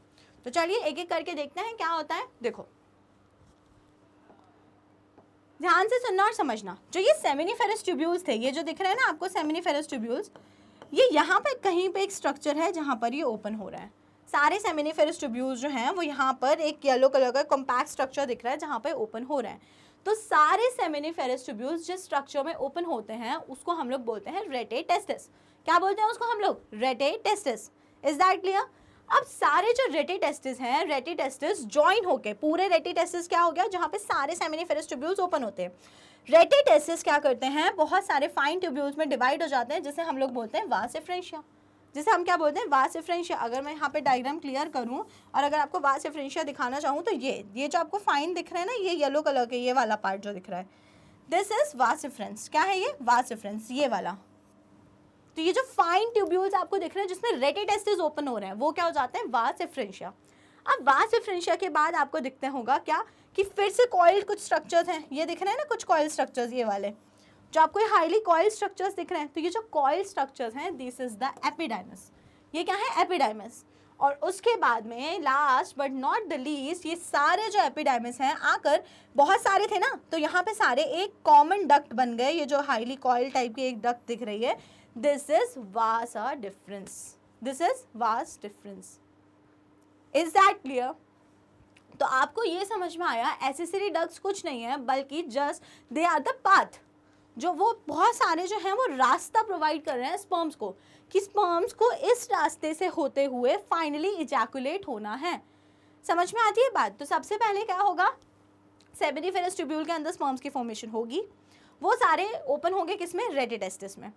तो चलिए एक एक करके देखते हैं क्या होता है देखो ध्यान से सुनना और समझना जो ये सेमिनी फेरस ट्यूब्यूल्स थे ये जो दिख रहे हैं ना आपको सेमिनी फेरस ट्यूब्यूल्स ये यहाँ पे कहीं पे एक स्ट्रक्चर है जहाँ पर ये ओपन हो रहा है सारे सेमिनीफेरस ट्यूब्यूल्स जो हैं वो यहाँ पर एक येलो कलर का कॉम्पैक्ट स्ट्रक्चर दिख रहा है जहाँ पर ओपन हो रहा है तो सारे सेमिनिफेरस ट्यूब्यूल्स जिस स्ट्रक्चर में ओपन होते हैं उसको हम लोग बोलते हैं रेटे टेस्टिस क्या बोलते हैं उसको हम लोग rete testis is that clear अब सारे जो रेटे टेस्टिस हैं रेटे टेस्टिस ज्वाइन होके पूरे रेटे टेस्टिस क्या हो गया जहाँ पे सारे सेमिनिफेरस ट्यूब्यूल्स ओपन होते हैं रेटे टेस्टिस क्या करते हैं बहुत सारे फाइन ट्यूब्यूल्स में डिवाइड हो जाते हैं जिसे हम लोग बोलते हैं वास एफ्रेंशिया जिसे हम क्या बोलते हैं वास डिफरेंशिया अगर मैं यहाँ पे डायग्राम क्लियर करूँ और अगर आपको वास डिफरेंशिया दिखाना चाहूँ तो ये ये जो आपको फाइन दिख रहा है ना ये येलो कलर के ये वाला पार्ट जो दिख रहा है दिस इज वास डिफरेंस क्या है ये वास डिफरेंस ये वाला तो ये जो फाइन ट्यूब्यूल्स आपको दिख रहे हैं जिसमें रेटेड ओपन हो रहे हैं वो क्या हो जाते हैं वास डिफरेंशिया अब वास डिफरेंशिया के बाद आपको दिखते होगा क्या कि फिर से कॉयल कुछ स्ट्रक्चर्स हैं ये दिख रहे हैं ना कुछ कॉयल स्ट्रक्चर्स ये वाले जो आपको ये हाईली कॉयल स्ट्रक्चर्स दिख रहे हैं तो ये जो कॉयल स्ट्रक्चर्स हैं दिस इज द एपिडाइमस ये क्या है एपिडाइमस और उसके बाद में last but not the least ये सारे जो एपिडाइमिस हैं आकर बहुत सारे थे ना तो यहाँ पे सारे एक कॉमन डक्ट बन गए ये जो हाईली कॉयल टाइप की एक डक्ट दिख रही है this is vas deferens this is vas deferens is that clear तो आपको ये समझ में आया एसेसरी डक्ट्स कुछ नहीं है बल्कि just they are the path जो वो बहुत सारे जो हैं वो रास्ता प्रोवाइड कर रहे हैं स्पर्म्स को कि स्पर्म्स को इस रास्ते से होते हुए फाइनली इजैकुलेट होना है समझ में आती है बात तो सबसे पहले क्या होगा सेबनीफेरस ट्यूब्यूल के अंदर स्पर्म्स की फॉर्मेशन होगी वो सारे ओपन होंगे किस में रेडिटेस्टिस में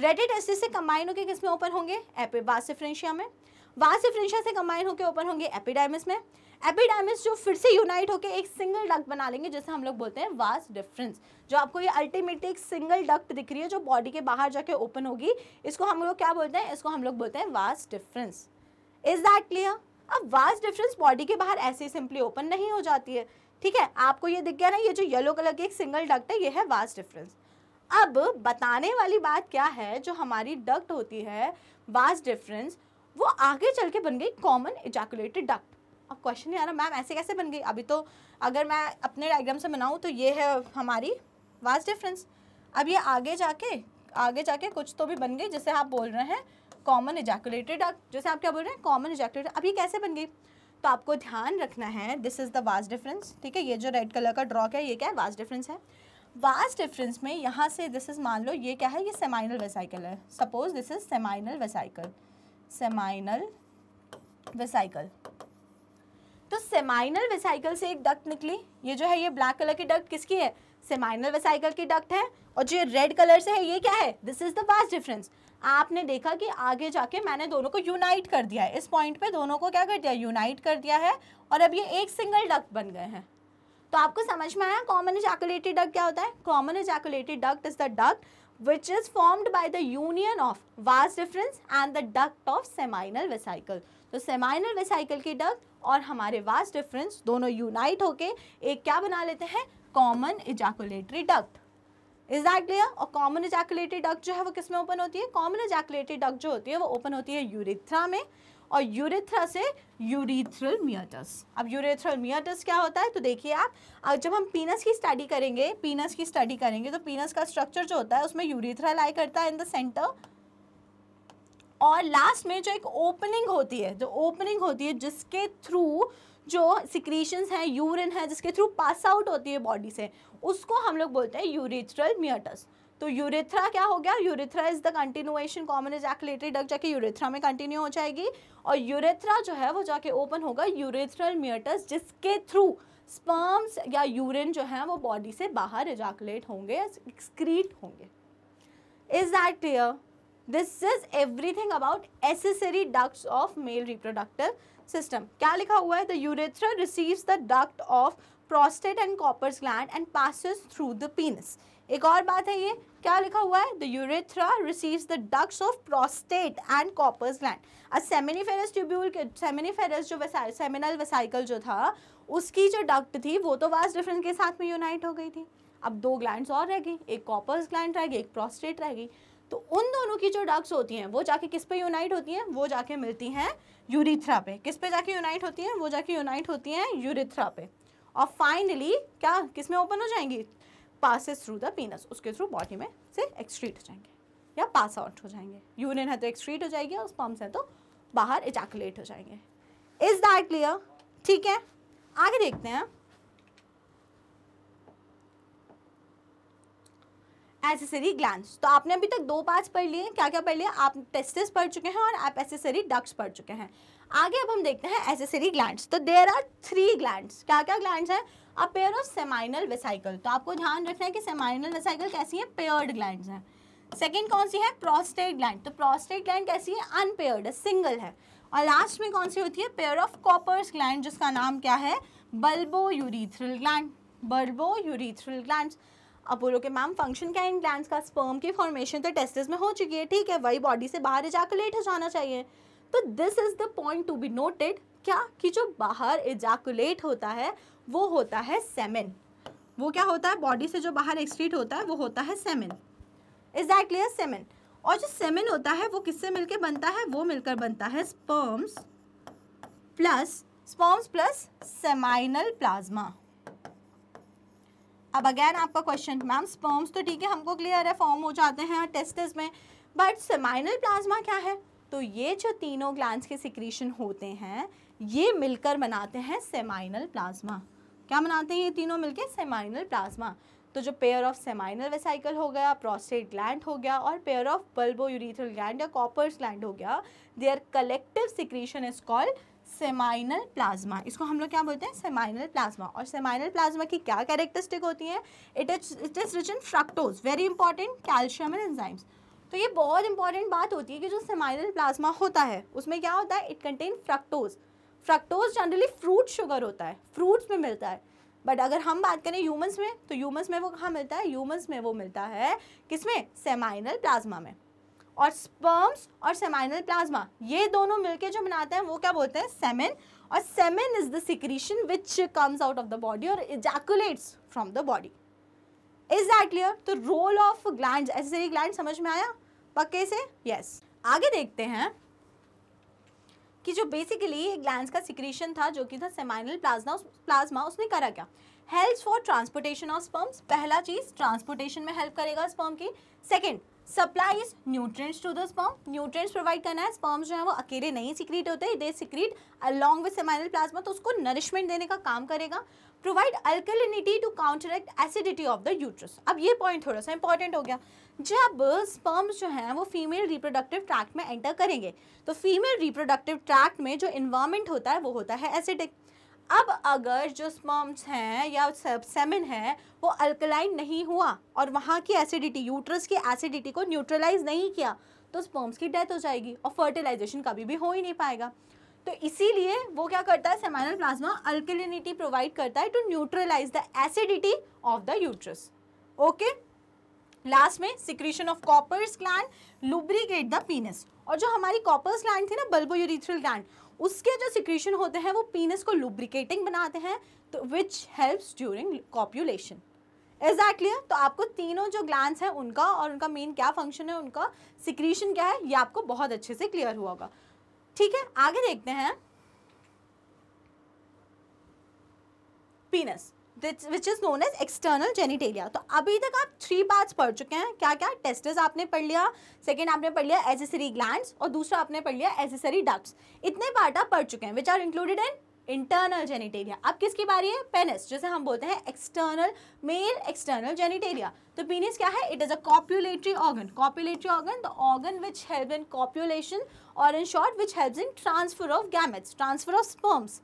रेडिटेस्टिस से कंबाइन होकर किस में ओपन होंगे एपे एपिवासिफ्रेंशिया में वासिफ्रेंशिया से कंबाइन होकर ओपन होंगे एपिडाइमिस में एपिडामिस जो फिर से यूनाइट होकर एक सिंगल डक्ट बना लेंगे जैसे हम लोग बोलते हैं वास डिफरेंस जो आपको ये अल्टीमेटली एक सिंगल डक्ट दिख रही है जो बॉडी के बाहर जाके ओपन होगी इसको हम लोग क्या बोलते हैं इसको हम लोग बोलते हैं वास डिफरेंस इज दैट क्लियर अब वास डिफरेंस बॉडी के बाहर ऐसे सिंपली ओपन नहीं हो जाती है ठीक है आपको ये दिख गया ना ये जो येलो कलर की एक सिंगल डक्ट है ये है वास डिफरेंस अब बताने वाली बात क्या है जो हमारी डक्ट होती है वास डिफरेंस वो आगे चल के बन गई कॉमन इजैकुलेटेड डक्ट अब क्वेश्चन नहीं आ रहा मैम ऐसे कैसे बन गई अभी तो अगर मैं अपने डायग्राम से बनाऊँ तो ये है हमारी वास्ट डिफरेंस अब ये आगे जाके आगे जाके कुछ तो भी बन गई जैसे आप बोल रहे हैं कॉमन इजैकुलेटेड जैसे आप क्या बोल रहे हैं कॉमन इजैकुलेटेड अब ये कैसे बन गई तो आपको ध्यान रखना है this is the vas deferens ठीक है ये जो रेड कलर का ड्रॉ है ये क्या है वास्ट डिफरेंस है वास्ट डिफरेंस में यहाँ से दिस इज़ मान लो ये क्या है ये सेमाइनल वेसाइकल है suppose this is seminal vesicle seminal vesicle तो सेमाइनल वेसाइकल से एक डक्ट निकली ये जो है ये ब्लैक कलर की डक्ट किसकी है सेमाइनल वेसाइकल की डक्ट है और जो रेड कलर से है ये क्या है दिस इज द बास्ट डिफरेंस आपने देखा कि आगे जाके मैंने दोनों को यूनाइट कर दिया है इस पॉइंट पे दोनों को क्या कर दिया यूनाइट कर दिया है और अब ये एक सिंगल डक्ट बन गए हैं तो आपको समझ में आया कॉमन एजैकुलेटेड डक्ट क्या होता है common ejaculated duct is the duct which is formed by the union of vas deferens and the duct of seminal vesicle तो सेमाइनल वेसाइकल की डक्ट और हमारे वास डिफरेंस दोनों यूनाइट होके एक क्या बना लेते हैं common ejaculatory duct is that clear और कॉमन इजैकुलेटरी डक्ट जो है वो किस में ओपन होती है कॉमन इजैकुलेटरी डक्ट जो होती है वो ओपन होती है यूरिथ्रा में और यूरिथ्रा से यूरिथ्रल मियटस अब यूरिथ्रल मियटस क्या होता है तो देखिए आप जब हम पीनस की स्टडी करेंगे पीनस की स्टडी करेंगे तो पीनस का स्ट्रक्चर जो होता है उसमें यूरिथ्रा लाई करता है इन द सेंटर और लास्ट में जो एक ओपनिंग होती है जो ओपनिंग होती है जिसके थ्रू जो सिक्रीशंस हैं यूरिन है जिसके थ्रू पास आउट होती है बॉडी से उसको हम लोग बोलते हैं यूरिथ्रल म्यूटस तो यूरिथ्रा क्या हो गया urethra is the continuation common ejaculatory duct जाके यूरेथ्रा में कंटिन्यू हो जाएगी और यूरेथ्रा जो है वो जाके ओपन होगा यूरेथ्रल म्यूटस जिसके थ्रू स्पर्म्स या यूरिन जो है वो बॉडी से बाहर एजैकुलेट होंगे एक्सक्रीट होंगे is that clear this is everything about accessory duct of male reproductive system क्या लिखा हुआ है the urethra receives the duct of prostate and Cowper's gland and passes through the penis एक और बात है ये क्या लिखा हुआ है the urethra receives the ducts of prostate and Cowper's gland a seminiferous tubule seminiferous जो सेमिनल वेसाइकल जो था उसकी जो डक्ट थी वो तो वास्ट डिफरेंस के साथ में यूनाइट हो गई थी अब दो ग्लैंड और रह गई एक कॉपर्स ग्लैंड रह गई एक प्रोस्टेट रह गई तो उन दोनों की जो डक्स होती हैं वो जाके किस पे यूनाइट होती हैं वो जाके मिलती हैं यूरिथ्रा पे किस पे जाके यूनाइट होती हैं वो जाके यूनाइट होती हैं यूरिथ्रा पे और फाइनली क्या किस में ओपन हो जाएंगी पासिस थ्रू द पीनस उसके थ्रू बॉडी में से एक्सट्रीट हो जाएंगे या पास आउट हो जाएंगे यूरिन है तो एक्सट्रीट हो जाएगी और स्पम्स हैं तो बाहर इजैकुलेट हो जाएंगे इज़ दैट क्लियर ठीक है आगे देखते हैं एसेसरी ग्लैंड तो आपने अभी तक दो पार्ट पढ़ लिए क्या क्या पढ़ लिया आप टेस्टिस पढ़ चुके हैं और आप एसेसरी डक्स पढ़ चुके हैं आगे अब हम देखते हैं एसेसरी ग्लैंड तो देर आर थ्री ग्लैंड क्या क्या ग्लैंड है a pair of seminal vesicle तो आपको ध्यान रखना है कि सेमाइनल वेसाइकल कैसी है पेयर्ड ग्लैंड हैं सेकेंड कौन सी है प्रोस्टेट ग्लैंड तो प्रोस्टेट ग्लैंड कैसी है अनपेयर्ड है सिंगल है और लास्ट में कौन सी होती है पेयर ऑफ कॉपर्स ग्लैंड जिसका नाम क्या है bulbourethral gland bulbourethral gland अब बोलो कि मैम फंक्शन क्या है इन ग्लैंड का स्पर्म की फॉर्मेशन तो टेस्टिस में हो चुकी है ठीक है वही बॉडी से बाहर इजाकुलेट हो जाना चाहिए तो this is the point to be noted क्या कि जो बाहर इजाकुलेट होता है वो होता है सेमिन वो क्या होता है बॉडी से जो बाहर एक्सक्रीट होता है वो होता है सेमिन एग्जैक्टली exactly सेमिन और जो सेमिन होता है वो किससे मिलकर बनता है वो मिलकर बनता है sperms plus sperms plus seminal plasma अब अगेन आपका क्वेश्चन मैम स्पर्म्स तो ठीक है हमको क्लियर है फॉर्म हो जाते हैं टेस्टिस में बट सेमाइनल प्लाज्मा क्या है तो ये जो तीनों ग्लैंड के सिक्रीशन होते हैं ये मिलकर बनाते हैं सेमाइनल प्लाज्मा क्या बनाते हैं ये तीनों मिलके सेमाइनल प्लाज्मा तो जो पेयर ऑफ सेमाइनल वेसाइकल हो गया प्रोस्टेट ग्लैंड हो गया और pair of bulbourethral gland या कॉपर्स ग्लैंड हो गया their collective secretion is called seminal plasma इसको हम लोग क्या बोलते हैं सेमाइनल प्लाज्मा और सेमाइनल प्लाज्मा की क्या कैरेक्टरिस्टिक होती है it is it is rich in fructose very important calcium and enzymes तो ये बहुत इंपॉर्टेंट बात होती है कि जो सेमाइनल प्लाज्मा होता है उसमें क्या होता है it contain fructose fructose generally fruit sugar होता है फ्रूट्स में मिलता है बट अगर हम बात करें ह्यूमंस में तो ह्यूमंस में वो कहाँ मिलता है ह्यूमंस में वो मिलता है किसमें सेमाइनल प्लाज्मा में और स्पर्म्स और सेमाइनल प्लाज्मा ये दोनों मिलके जो बनाते हैं वो क्या बोलते हैं सेमेन और semen is the secretion which comes out of the body और ejaculates from the body is that clear तो role of gland accessory gland समझ में आया पक्के से यस yes. आगे देखते हैं कि जो बेसिकली ग्लैंड का सिक्रीशन था जो कि था सेमाइनल प्लाज्मा उस, प्लाज्मा उसने करा क्या help for transportation of sperms पहला चीज़ ट्रांसपोर्टेशन में हेल्प करेगा स्पर्म की second supplies nutrients to the sperm nutrients provide करना है स्पर्म्स जो है वो अकेले नहीं सिक्रीट होते they secrete along with seminal plasma तो उसको नरिशमेंट देने का काम करेगा provide alkalinity to counteract acidity of the uterus अब ये पॉइंट थोड़ा सा इंपॉर्टेंट हो गया जब स्पर्म्स जो हैं वो फीमेल रिप्रोडक्टिव ट्रैक्ट में एंटर करेंगे तो फीमेल रिप्रोडक्टिव ट्रैक्ट में जो इन्वायरमेंट होता है वो होता है एसिडिक अब अगर जो स्पर्म्स हैं या सेमिन है वो अल्कलाइन नहीं हुआ और वहाँ की एसिडिटी यूट्रस की एसिडिटी को न्यूट्रलाइज नहीं किया तो स्पर्म्स की डेथ हो जाएगी और फर्टिलाइजेशन कभी भी हो ही नहीं पाएगा तो इसीलिए वो क्या करता है सेमाइनल प्लाज्मा अल्कलिनिटी प्रोवाइड करता है to neutralise the acidity of the uterus okay last में secretion of Cowper's gland lubricate the penis और जो हमारी कॉपर्स ग्लैंड थी ना बल्बो यूरिथ्रल ग्लैंड उसके जो सिक्रीशन होते हैं वो पीनस को लुब्रिकेटिंग बनाते हैं तो which helps during copulation exactly that clear तो आपको तीनों जो ग्लैंड हैं उनका और उनका मेन क्या फंक्शन है उनका सिक्रीशन क्या है ये आपको बहुत अच्छे से क्लियर हुआ होगा ठीक है आगे देखते हैं penis which is known as external genitalia तो अभी तक आप थ्री पार्ट्स पढ़ चुके हैं क्या क्या टेस्टिस आपने पढ़ लिया सेकेंड आपने पढ़ लिया एसेसरी ग्लैंड और दूसरा आपने पढ़ लिया एसेसरी डक्ट्स इतने पार्ट आप पढ़ चुके हैं which are included in internal genitalia अब किसकी बारी है पेनिस जैसे हम बोलते हैं एक्सटर्नल मेल एक्सटर्नल जेनिटेरिया तो पीनिस क्या है it is a copulatory organ copulatory organ the organ which help in copulation और in short which help in transfer of gametes transfer of sperms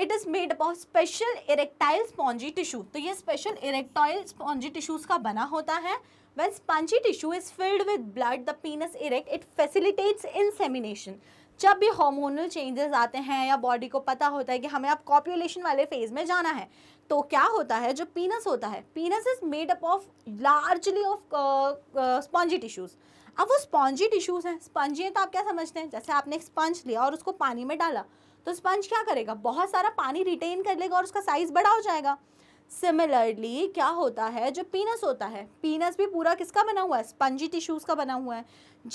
it is made up of special erectile spongy tissue तो ये special erectile spongy tissues का बना होता है when spongy tissue is filled with blood the penis erect it facilitates insemination जब भी hormonal changes आते हैं या बॉडी को पता होता है कि हमें अब कॉपुलेशन वाले फेज में जाना है तो क्या होता है जो पीनस होता है penis is made up of largely of spongy tissues अब वो स्पॉन्जी टिश्यूज़ हैं स्पॉन्जी है तो आप क्या समझते हैं जैसे आपने एक स्पंज लिया और उसको पानी में डाला तो स्पंज क्या करेगा बहुत सारा पानी रिटेन कर लेगा और उसका साइज़ बड़ा हो जाएगा सिमिलरली क्या होता है जो पीनस होता है पीनस भी पूरा किसका बना हुआ है स्पंजी टिश्यूज़ का बना हुआ है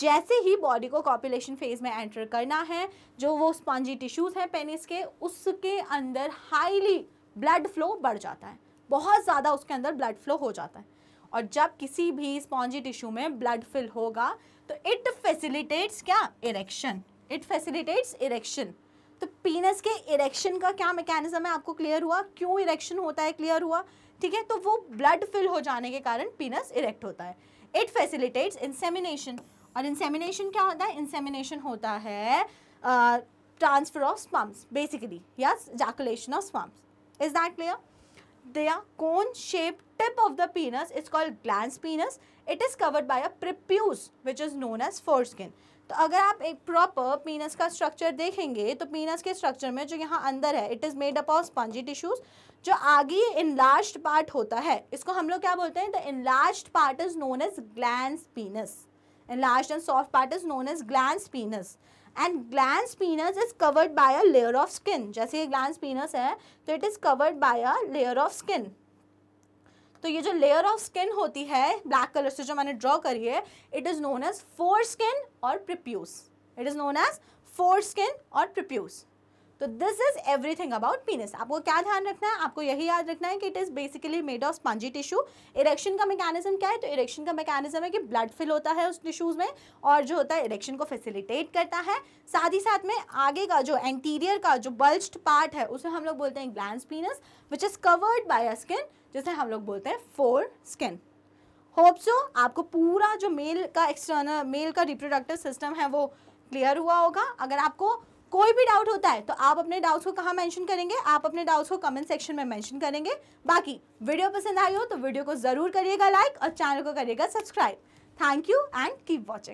जैसे ही बॉडी को कॉपुलेशन फेज में एंटर करना है जो वो स्पंजी टिश्यूज़ हैं पेनिस के उसके अंदर हाईली ब्लड फ्लो बढ़ जाता है बहुत ज़्यादा उसके अंदर ब्लड फ्लो हो जाता है और जब किसी भी स्पॉन्जी टिश्यू में ब्लड फिल होगा तो इट फैसिलिटेट्स क्या इरेक्शन इट फैसिलिटेट्स इरेक्शन तो पीनस के इरेक्शन का क्या मैकेनिज्म है आपको क्लियर हुआ क्यों इरेक्शन होता है क्लियर हुआ ठीक है तो वो ब्लड फिल हो जाने के कारण पीनस इरेक्ट होता है इट फैसिलिटेट्स इंसेमिनेशन और इंसेमिनेशन क्या होता है इंसेमिनेशन होता है ट्रांसफर ऑफ स्पम्स बेसिकली या ejaculation of sperms is that clear cone shape tip of the penis is called gland penis it is covered covered a prepuce which is known as foreskin तो अगर आप एक proper पीनस का structure देखेंगे तो penis के structure में जो यहाँ अंदर है it is made up of spongy tissues जो आगे इनलार्ज पार्ट होता है इसको हम लोग क्या बोलते हैं the enlarge part is known as gland penis in and soft part is known as gland penis and gland penis is covered by a layer of skin जैसे ये ग्लैंड पीनस है तो it is covered by a layer of skin तो ये जो layer of skin होती है black colour से जो मैंने ड्रॉ करी है it is known as foreskin और prepuce it is known as foreskin और प्रिप्यूस तो this is everything about penis आपको क्या ध्यान रखना है आपको यही याद रखना है कि it is basically made of spongy tissue erection का मैकेनिज्म क्या है तो इरेक्शन का मैकेनिज्म है कि ब्लड फिल होता है उस टिश्यूज़ में और जो होता है इरेक्शन को फैसिलिटेट करता है साथ ही साथ में आगे का जो एंटीरियर का जो बल्ज्ड पार्ट है उसे हम लोग बोलते हैं gland penis which is covered by a skin जिसे हम लोग बोलते हैं फोर स्किन होप सो आपको पूरा जो मेल का एक्सटर्नल मेल का रिप्रोडक्टिव सिस्टम है वो क्लियर हुआ होगा अगर आपको कोई भी डाउट होता है तो आप अपने डाउट्स को कहाँ मेंशन करेंगे आप अपने डाउट्स को कमेंट सेक्शन में मेंशन करेंगे बाकी वीडियो पसंद आई हो तो वीडियो को ज़रूर करिएगा लाइक और चैनल को करिएगा subscribe thank you and keep watching